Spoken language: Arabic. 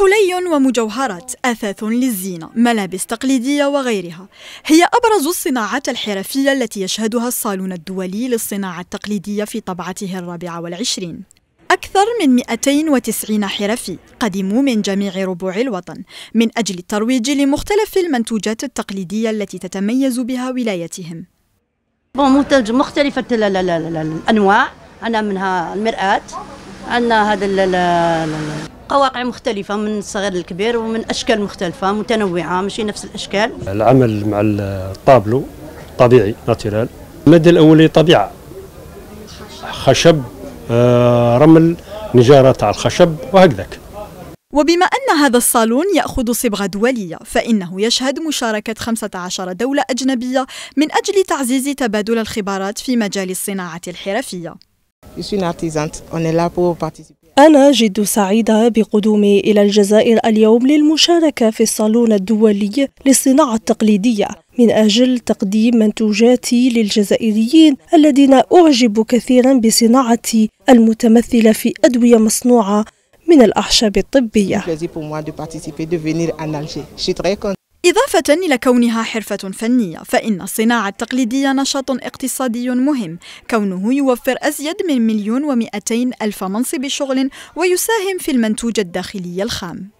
حلي ومجوهرات أثاث للزينة ملابس تقليدية وغيرها هي أبرز الصناعات الحرفية التي يشهدها الصالون الدولي للصناعة التقليدية في طبعته الرابعة والعشرين أكثر من 290 حرفي قدموا من جميع ربوع الوطن من أجل الترويج لمختلف المنتوجات التقليدية التي تتميز بها ولايتهم مختلفة الأنواع أنا منها المرآة عندنا هذا قواقع مختلفة من الصغير للكبير ومن أشكال مختلفة متنوعة ماشي نفس الأشكال العمل مع الطابلو طبيعي ناتيرال المادة الأولية طبيعة خشب آه، رمل نجارة تاع الخشب وهكذاك وبما أن هذا الصالون يأخذ صبغة دولية فإنه يشهد مشاركة 15 دولة أجنبية من أجل تعزيز تبادل الخبرات في مجال الصناعة الحرفية أنا جد سعيدة بقدومي إلى الجزائر اليوم للمشاركة في الصالون الدولي للصناعة التقليدية من أجل تقديم منتوجاتي للجزائريين الذين أعجب كثيرا بصناعتي المتمثلة في أدوية مصنوعة من الأعشاب الطبية إضافة إلى كونها حرفة فنية فإن الصناعة التقليدية نشاط اقتصادي مهم كونه يوفر أزيد من مليون ومئتين ألف منصب شغل ويساهم في المنتوج الداخلي الخام